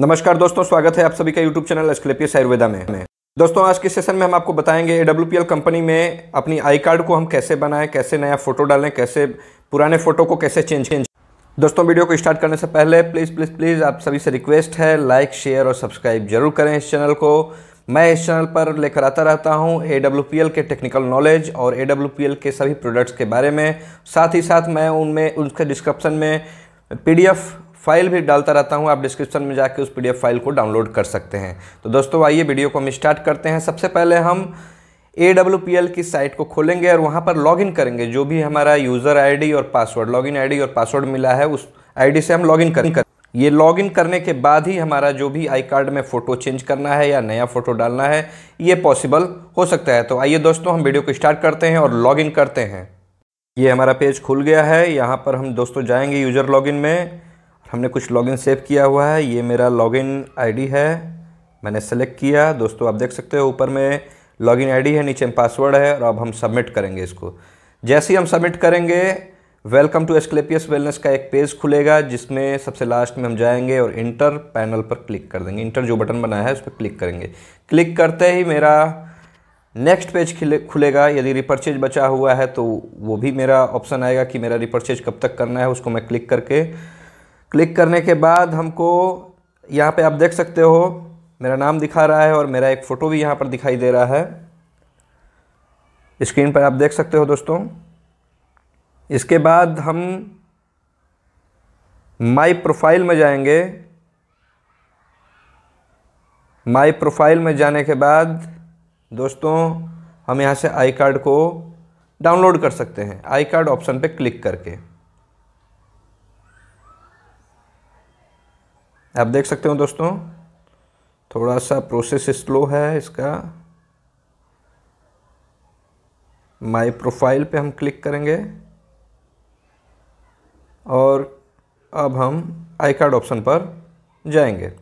नमस्कार दोस्तों स्वागत है आप सभी का यूट्यूब चैनल एस्कलेपियस आयुर्वेदा में दोस्तों आज के सेशन में हम आपको बताएंगे ए कंपनी में अपनी आई कार्ड को हम कैसे बनाएं कैसे नया फोटो डालें कैसे पुराने फोटो को कैसे चेंज चेंज दोस्तों वीडियो को स्टार्ट करने से पहले प्लीज़ प्लीज़ प्लीज़ आप सभी से रिक्वेस्ट है लाइक शेयर और सब्सक्राइब जरूर करें इस चैनल को मैं इस चैनल पर लेकर आता रहता हूं ए के टेक्निकल नॉलेज और ए के सभी प्रोडक्ट्स के बारे में साथ ही साथ मैं उनमें उनके डिस्क्रिप्शन में पीडीएफ फाइल भी डालता रहता हूँ आप डिस्क्रिप्शन में जाके उस पी फाइल को डाउनलोड कर सकते हैं तो दोस्तों आइए वीडियो को हम स्टार्ट करते हैं सबसे पहले हम ए पी एल की साइट को खोलेंगे और वहाँ पर लॉगिन करेंगे जो भी हमारा यूज़र आईडी और पासवर्ड लॉगिन आईडी और पासवर्ड मिला है उस आईडी से हम लॉगिन करेंगे ये लॉगिन करने के बाद ही हमारा जो भी आई कार्ड में फ़ोटो चेंज करना है या नया फ़ोटो डालना है ये पॉसिबल हो सकता है तो आइए दोस्तों हम वीडियो को स्टार्ट करते हैं और लॉगिन करते हैं ये हमारा पेज खुल गया है यहाँ पर हम दोस्तों जाएंगे यूज़र लॉगिन में हमने कुछ लॉगिन सेव किया हुआ है ये मेरा लॉगिन आईडी है मैंने सेलेक्ट किया दोस्तों आप देख सकते हो ऊपर में लॉगिन आईडी है नीचे में पासवर्ड है और अब हम सबमिट करेंगे इसको जैसे ही हम सबमिट करेंगे वेलकम टू एस्क्लेपियस वेलनेस का एक पेज खुलेगा जिसमें सबसे लास्ट में हम जाएंगे और इंटर पैनल पर क्लिक कर देंगे इंटर जो बटन बनाया है उस पर क्लिक करेंगे क्लिक करते ही मेरा नेक्स्ट पेज खुलेगा यदि रिपर्चेज बचा हुआ है तो वो भी मेरा ऑप्शन आएगा कि मेरा रिपर्चेज कब तक करना है उसको मैं क्लिक करके क्लिक करने के बाद हमको यहाँ पे आप देख सकते हो मेरा नाम दिखा रहा है और मेरा एक फ़ोटो भी यहाँ पर दिखाई दे रहा है स्क्रीन पर आप देख सकते हो दोस्तों इसके बाद हम माय प्रोफाइल में जाएंगे माय प्रोफाइल में जाने के बाद दोस्तों हम यहाँ से आई कार्ड को डाउनलोड कर सकते हैं आई कार्ड ऑप्शन पे क्लिक करके आप देख सकते हो दोस्तों थोड़ा सा प्रोसेस स्लो है इसका माय प्रोफाइल पे हम क्लिक करेंगे और अब हम आई कार्ड ऑप्शन पर जाएंगे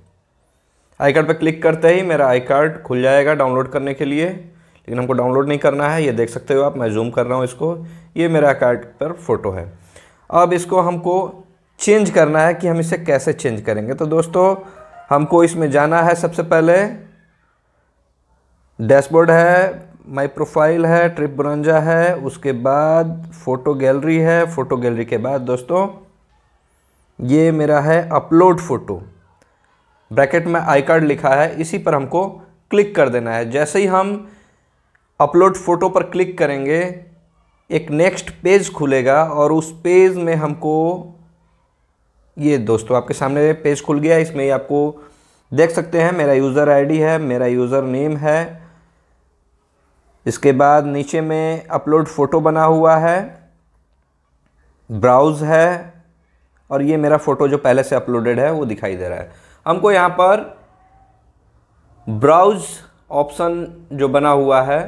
आई कार्ड पर क्लिक करते ही मेरा आई कार्ड खुल जाएगा डाउनलोड करने के लिए लेकिन हमको डाउनलोड नहीं करना है ये देख सकते हो आप मैं जूम कर रहा हूँ इसको ये मेरा कार्ड पर फ़ोटो है अब इसको हमको चेंज करना है कि हम इसे कैसे चेंज करेंगे तो दोस्तों हमको इसमें जाना है सबसे पहले डैशबोर्ड है माय प्रोफाइल है ट्रिप ब्रांजा है उसके बाद फ़ोटो गैलरी है फ़ोटो गैलरी के बाद दोस्तों ये मेरा है अपलोड फ़ोटो ब्रैकेट में आई कार्ड लिखा है इसी पर हमको क्लिक कर देना है जैसे ही हम अपलोड फ़ोटो पर क्लिक करेंगे एक नेक्स्ट पेज खुलेगा और उस पेज में हमको ये दोस्तों आपके सामने पेज खुल गया है इसमें आपको देख सकते हैं मेरा यूज़र आईडी है मेरा यूज़र नेम है इसके बाद नीचे में अपलोड फ़ोटो बना हुआ है ब्राउज़ है और ये मेरा फ़ोटो जो पहले से अपलोडेड है वो दिखाई दे रहा है हमको यहाँ पर ब्राउज़ ऑप्शन जो बना हुआ है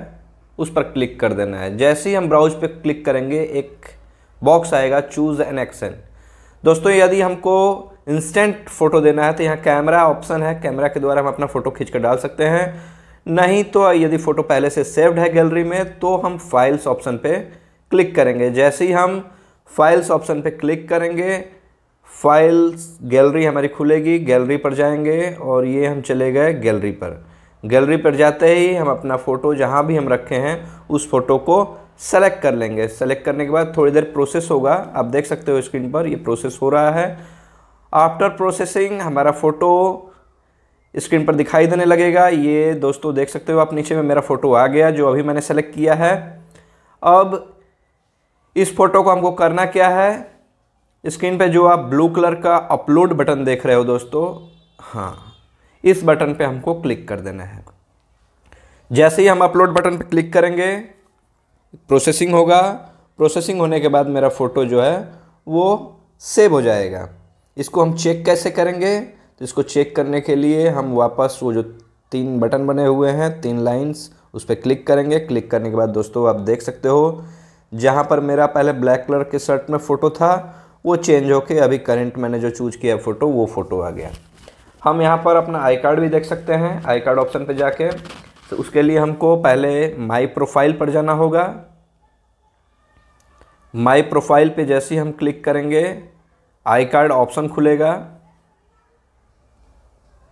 उस पर क्लिक कर देना है जैसे ही हम ब्राउज़ पे क्लिक करेंगे एक बॉक्स आएगा चूज़ एन एक्शन दोस्तों यदि हमको इंस्टेंट फ़ोटो देना है तो यहाँ कैमरा ऑप्शन है कैमरा के द्वारा हम अपना फ़ोटो खींच कर डाल सकते हैं नहीं तो यदि फ़ोटो पहले से सेव्ड है गैलरी में तो हम फाइल्स ऑप्शन पे क्लिक करेंगे जैसे ही हम फाइल्स ऑप्शन पे क्लिक करेंगे फाइल्स गैलरी हमारी खुलेगी गैलरी पर जाएंगे और ये हम चले गए गैलरी पर गैलरी पर जाते ही हम अपना फ़ोटो जहाँ भी हम रखे हैं उस फ़ोटो को सेलेक्ट कर लेंगे सेलेक्ट करने के बाद थोड़ी देर प्रोसेस होगा आप देख सकते हो स्क्रीन पर ये प्रोसेस हो रहा है आफ्टर प्रोसेसिंग हमारा फ़ोटो स्क्रीन पर दिखाई देने लगेगा ये दोस्तों देख सकते हो आप नीचे में मेरा फ़ोटो आ गया जो अभी मैंने सेलेक्ट किया है अब इस फ़ोटो को हमको करना क्या है स्क्रीन पर जो आप ब्लू कलर का अपलोड बटन देख रहे हो दोस्तों हाँ इस बटन पे हमको क्लिक कर देना है जैसे ही हम अपलोड बटन पर क्लिक करेंगे प्रोसेसिंग होगा प्रोसेसिंग होने के बाद मेरा फ़ोटो जो है वो सेव हो जाएगा इसको हम चेक कैसे करेंगे तो इसको चेक करने के लिए हम वापस वो जो तीन बटन बने हुए हैं तीन लाइंस उस पर क्लिक करेंगे क्लिक करने के बाद दोस्तों आप देख सकते हो जहाँ पर मेरा पहले ब्लैक कलर के शर्ट में फ़ोटो था वो चेंज होके अभी करंट मैंने जो चूज़ किया फ़ोटो वो फ़ोटो आ गया हम यहाँ पर अपना आई कार्ड भी देख सकते हैं आई कार्ड ऑप्शन पर जाके तो उसके लिए हमको पहले माई प्रोफाइल पर जाना होगा माई प्रोफाइल पे जैसे ही हम क्लिक करेंगे आई कार्ड ऑप्शन खुलेगा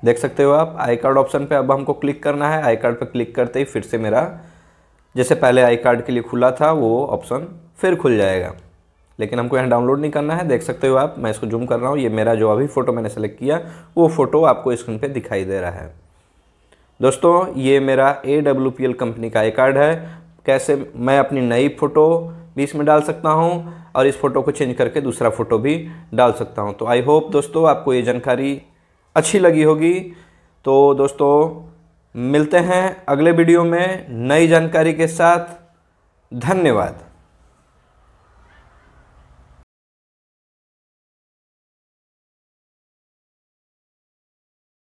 देख सकते हो आप आई कार्ड ऑप्शन पे अब हमको क्लिक करना है आई कार्ड पर क्लिक करते ही फिर से मेरा जैसे पहले आई कार्ड के लिए खुला था वो ऑप्शन फिर खुल जाएगा लेकिन हमको यहाँ डाउनलोड नहीं करना है देख सकते हो आप मैं इसको जूम कर रहा हूँ ये मेरा जो अभी फ़ोटो मैंने सेलेक्ट किया वो फ़ोटो आपको स्क्रीन पर दिखाई दे रहा है दोस्तों ये मेरा A W P L company का आई कार्ड है कैसे मैं अपनी नई फ़ोटो भी इसमें डाल सकता हूँ और इस फ़ोटो को चेंज करके दूसरा फ़ोटो भी डाल सकता हूँ तो आई होप दोस्तों आपको ये जानकारी अच्छी लगी होगी तो दोस्तों मिलते हैं अगले वीडियो में नई जानकारी के साथ धन्यवाद